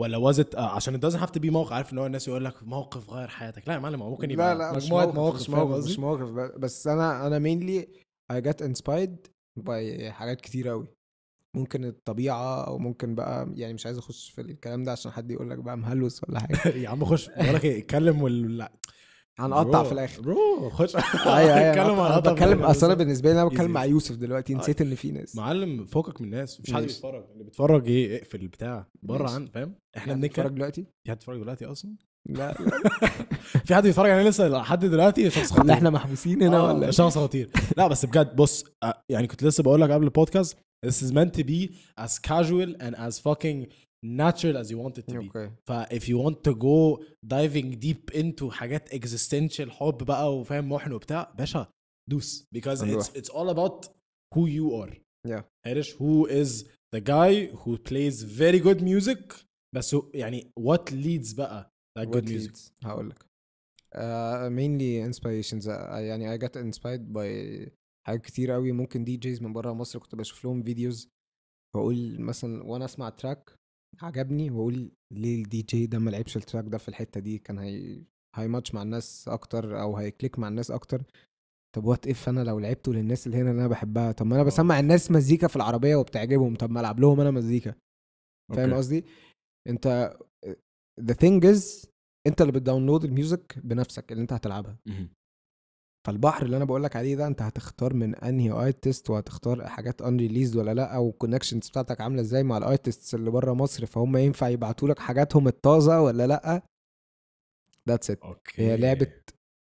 ولا وازت آه، عشان it doesn't have to be موقف عارف ان هو الناس يقول لك موقف غير حياتك لا يا معلم ممكن يبقى لا لا مجموعه مش موقف مش موقف, مش موقف بس انا انا mainly I جت inspired by حاجات كتير قوي ممكن الطبيعه او ممكن بقى يعني مش عايز اخش في الكلام ده عشان حد يقول لك بقى مهلوس ولا حاجه يا عم خش بقول لك إيه، اتكلم ولا هنقطع في الاخر برو خش ايوه ايوه بتكلم اصل انا بالنسبه لي انا بتكلم مع يوسف دلوقتي نسيت ان في ناس معلم فوقك من الناس مش حد بيتفرج اللي بيتفرج ايه اقفل البتاع بره عن فاهم احنا يعني بنتفرج دلوقتي في حد بيتفرج دلوقتي اصلا لا في حد بيتفرج علينا لسه لحد دلوقتي شخص خطير احنا محبوسين هنا آه، ولا إيه؟ شخص خطير لا بس بجد بص آه، يعني كنت لسه بقول لك قبل البودكاست This is meant to be as casual and as fucking natural as you want it to okay. be ف if you want to go diving deep into حاجات existential حب بقى وفاهم محن وبتاع باشا دوس because it's it's all about who you are yeah who is the guy who plays very good music بس يعني what leads بقى that what good music هقول لك uh, mainly inspirations uh, يعني I got inspired by حاجات كتير قوي ممكن دي جيز من بره مصر كنت بشوف لهم فيديوز بقول مثلا وانا اسمع تراك عجبني واقول ليه الدي جي ده ما لعبش التراك ده في الحته دي كان هي هيماتش مع الناس اكتر او هيكليك مع الناس اكتر طب وات اف انا لو لعبته للناس اللي هنا اللي انا بحبها طب ما انا آه. بسمع الناس مزيكا في العربيه وبتعجبهم طب ما العب لهم انا مزيكا فاهم قصدي انت ذا ثينج از انت اللي بتداونلود الميوزك بنفسك اللي انت هتلعبها فالبحر اللي انا بقول لك عليه ده انت هتختار من انهي ارتست وهتختار حاجات ان ريليزد ولا لا والكونكشنز بتاعتك عامله ازاي مع الارتستس اللي بره مصر فهم ينفع يبعتوا لك حاجاتهم الطازه ولا لا ذاتس ات هي لعبه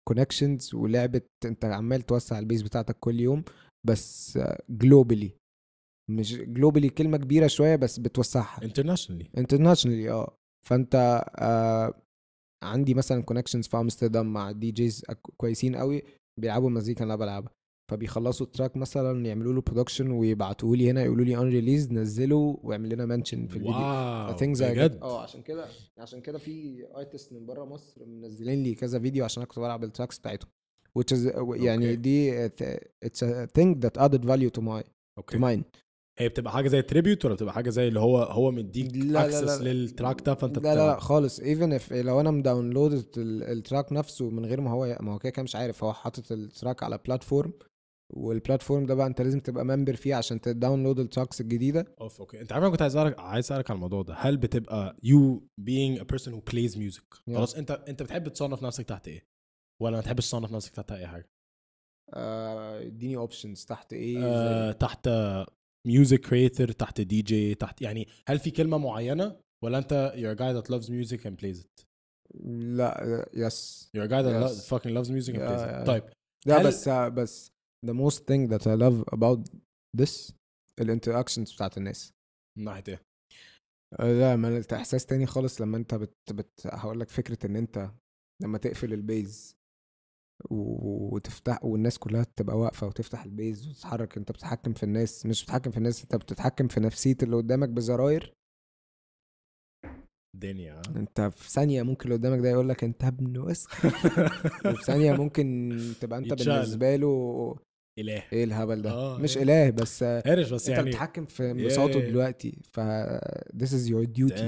كونكشنز ولعبه انت عمال توسع البيز بتاعتك كل يوم بس جلوبالي مش جلوبالي كلمه كبيره شويه بس بتوسعها انترناشونالي انترناشونالي اه فانت آه عندي مثلا كونكشنز في امستردام مع دي جيز كويسين قوي بيلعبوا المزيكا اللي انا بلعبها فبيخلصوا التراك مثلا يعملوا له برودكشن ويبعتوه لي هنا يقولوا لي ان ريليز نزله واعمل لنا منشن في الفيديو واو بجد اه عشان كده عشان كده في ارتست من بره مصر منزلين لي كذا فيديو عشان انا كنت بلعب التراكس بتاعتهم which is okay. يعني دي it's a thing that added value to my okay. to mine هي بتبقى حاجه زي تريبيوت ولا بتبقى حاجه زي اللي هو هو مديك اكسس للتراك ده فانت لا لا لا خالص ايفن اف لو انا مداونلود التراك نفسه من غير ما هو ما هو كده مش عارف هو حاطط التراك على بلاتفورم والبلاتفورم ده بقى انت لازم تبقى ممبر فيه عشان تداونلود التراكس الجديده اوف اوكي انت عارف انا كنت عايز اسالك عايز اسالك على الموضوع ده هل بتبقى يو بينج ا بيرسون هو بلايز ميوزك خلاص انت انت بتحب تصنف نفسك تحت ايه ولا ما تحبش تصنف نفسك تحت اي حاجه آه، اديني uh, اوبشنز تحت ايه uh, تحت ميوزك كريتر تحت دي جي تحت يعني هل في كلمه معينه ولا انت يور جاي ذات لافز ميوزك اند بلايز ات لا يس يور جاي ذات فاكينج لافز ميوزك اند بلايز ات طيب لا هل... بس بس ذا موست ثينج ذات اي لاف اباوت ذس الانتراكشنز بتاعت الناس من ناحيه ايه؟ آه، لا ما احساس تاني خالص لما انت بت, بت هقول لك فكره ان انت لما تقفل البيز وتفتح والناس كلها تبقى واقفه وتفتح البيز وتتحرك انت بتتحكم في الناس مش بتتحكم في الناس انت بتتحكم في نفسيه اللي قدامك بزراير دنيا آه. انت في ثانيه ممكن اللي قدامك ده يقول لك انت ابن وسخ وفي ثانيه ممكن تبقى انت يتشال. بالنسبه له اله ايه الهبل ده آه مش إيه. اله بس هرش بس انت يعني بتتحكم في انبساطه إيه. دلوقتي ف this is your duty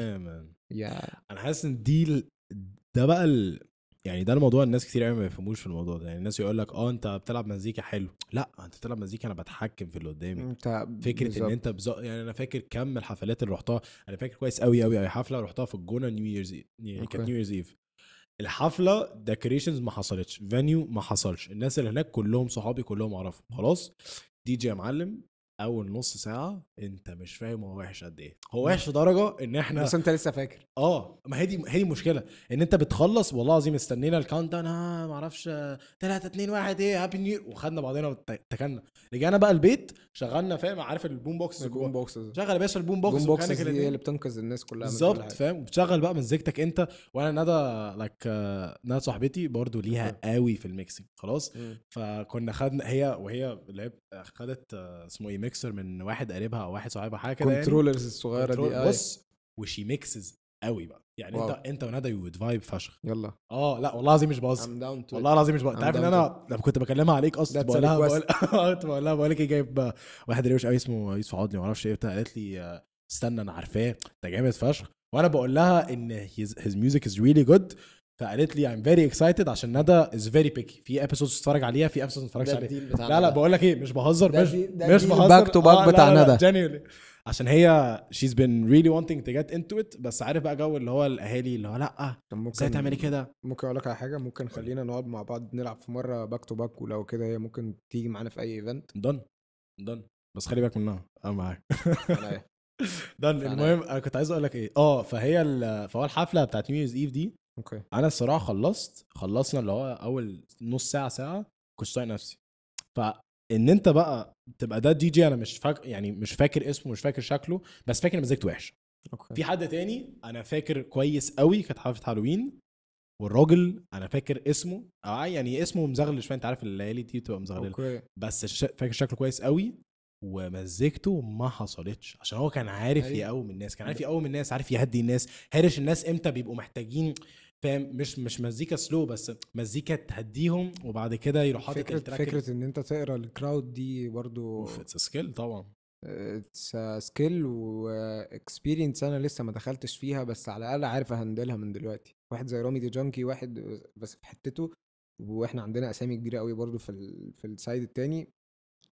yeah. انا حاسس ان دي ده بقى ال... يعني ده الموضوع الناس كتير قوي ما بيفهموش في الموضوع ده يعني الناس يقول لك اه انت بتلعب مزيكا حلو لا انت بتلعب مزيكا انا بتحكم في اللي قدامي انت فكره بزبط. ان انت بز... يعني انا فاكر كم الحفلات اللي رحتها انا فاكر كويس قوي قوي قوي حفله رحتها في الجونه نيو ييرز يعني كانت نيو ييرز ايف الحفله ديكوريشنز ما حصلتش فانيو ما حصلش الناس اللي هناك كلهم صحابي كلهم اعرفهم خلاص دي جي يا معلم اول نص ساعه انت مش فاهم هو وحش قد ايه هو وحش لدرجه ان احنا بس انت لسه فاكر اه ما هي دي هي دي المشكله ان انت بتخلص والله العظيم استنينا الكاونت داون اه ما اعرفش 3 2 1 ايه هابي نيو وخدنا بعضنا واتكلنا رجعنا بقى البيت شغلنا فاهم عارف البوم بوكس البوم بوكس شغل يا باشا البوم بوكس البوم بوكس دي اللي, اللي بتنقذ الناس كلها بالظبط فاهم وبتشغل بقى مزيكتك انت وانا ندى لك آه، ندى صاحبتي برضو ليها قوي في الميكسينج خلاص أمم. فكنا خدنا هي وهي اللي خدت آه، اسمه ايه ميكسر من واحد قريبها او واحد صاحبها حاجه كده يعني. كنترولرز يعني. الصغيره دي بص وشي ميكسز قوي بقى يعني واو. انت انت وندى يو فايب فشخ يلا اه لا والله العظيم مش باظ والله العظيم مش باظ انت عارف ان انا لما كنت بكلمها عليك اصلا بقول لها بقول لها بقول لك ايه جايب واحد روش قوي اسمه يوسف عضلي ما اعرفش ايه بتاع قالت لي استنى انا عارفاه انت جامد فشخ وانا بقول لها ان هيز ميوزك از ريلي جود فقالت لي I'm very excited عشان ندى از فيري بيكي في ابيسودز تتفرج عليها في ابيسودز ما تتفرجش عليها لا لا بقول لك ايه مش بهزر مش مش بهزر باك تو باك بتاع ندى عشان هي شيز بين ريلي وانتنج تو جيت انتو ات بس عارف بقى جو اللي هو الاهالي اللي هو لا ازاي تعملي كده ممكن اقول لك على حاجه ممكن خلينا نقعد مع بعض نلعب في مره باك تو باك ولو كده هي ممكن تيجي معانا في اي ايفنت دن دن بس خلي بالك منها انا معاك دن المهم انا كنت عايز اقول لك ايه اه فهي فهو الحفله بتاعت نيو ايف دي اوكي انا الصراحه خلصت خلصنا اللي هو اول نص ساعه ساعه كنت طايق نفسي فان انت بقى تبقى ده دي جي انا مش فاكر يعني مش فاكر اسمه مش فاكر شكله بس فاكر مزيكته وحشه اوكي في حد تاني انا فاكر كويس قوي كانت حفله هالوين والراجل انا فاكر اسمه اه يعني اسمه مزغلل شويه انت عارف الليالي دي بتبقى مزغلله بس الش... فاكر شكله كويس قوي ومزجته ما حصلتش عشان هو كان عارف أيوه. يقوم الناس كان عارف يقوم الناس عارف يهدي الناس هارش الناس امتى بيبقوا محتاجين فاهم مش مش مزيكا سلو بس مزيكا تهديهم وبعد كده يروح حاطط فكره فكره ان انت تقرا الكراود دي برضو اتس سكيل طبعا اتس سكيل واكسبيرينس انا لسه ما دخلتش فيها بس على الاقل عارف اهندلها من دلوقتي واحد زي رامي دي جانكي واحد بس في حتته واحنا عندنا اسامي كبيره قوي برضو في في السايد التاني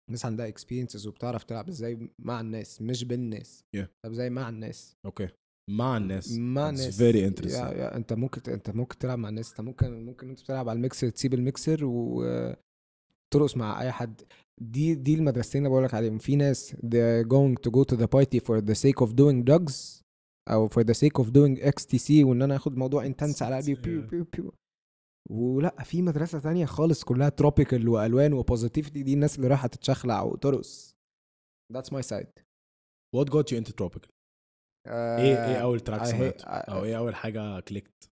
الناس عندها اكسبيرينسز وبتعرف تلعب ازاي مع الناس مش بالناس yeah. طب ازاي مع الناس اوكي okay. مع الناس مع الناس فيري انترستنج انت ممكن انت ممكن تلعب مع الناس انت ممكن ممكن انت بتلعب على الميكسر تسيب الميكسر وترقص مع اي حد دي دي المدرستين اللي بقول لك عليهم في ناس they going to go to the party for the sake of doing drugs او for the sake of doing XTC وان انا اخد موضوع انتنس على قلبي بيو بيو بيو ولا في مدرسه تانية خالص كلها تروبيكال والوان وبوزيتيفيتي دي الناس اللي رايحه تتشخلع وترقص That's my side. What got you into tropical? ايه ايه آه، اول تراك آه، سمعته آه، او ايه اول حاجه كليكت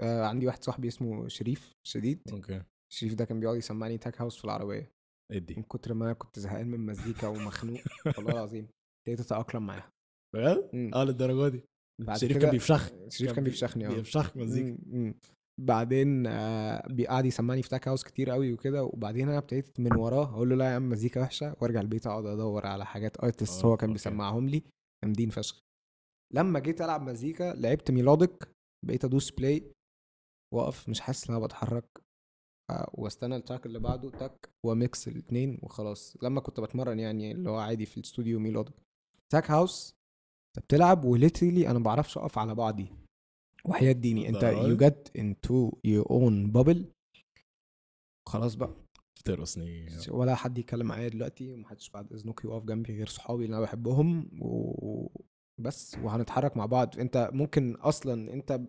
آه عندي واحد صاحبي اسمه شريف شديد اوكي شريف ده كان بيقعد يسمعني تاك هاوس في العربيه ادي من كتر ما انا كنت زهقان من مزيكا ومخنوق والله العظيم ابتديت اتاقلم معاها بجد؟ اه للدرجه دي شريف كان بيفشخ شريف كان بيفشخني اه بيفشخ مزيكا بعدين قعد بيقعد يسمعني في تاك هاوس كتير قوي وكده وبعدين انا ابتديت من وراه اقول له لا يا عم مزيكا وحشه وارجع البيت اقعد ادور على حاجات ارتست هو كان بيسمعهم لي جامدين فشخ لما جيت العب مزيكا لعبت ميلودك بقيت ادوس بلاي واقف مش حاسس ان انا بتحرك آه، واستنى التراك اللي بعده تك وميكس الاثنين وخلاص لما كنت بتمرن يعني اللي هو عادي في الاستوديو ميلودك تاك هاوس انت بتلعب وليترلي انا ما بعرفش اقف على بعضي وحياة ديني انت يو جت انتو يور اون بابل خلاص بقى ترقصني يعني. ولا حد يتكلم معايا دلوقتي ومحدش بعد اذنك يقف جنبي غير صحابي اللي انا بحبهم وبس وهنتحرك مع بعض انت ممكن اصلا انت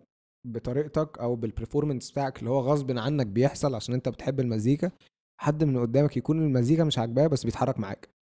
بطريقتك او بالبرفورمنس بتاعك اللي هو غصب عنك بيحصل عشان انت بتحب المزيكا حد من قدامك يكون المزيكا مش عاجباه بس بيتحرك معاك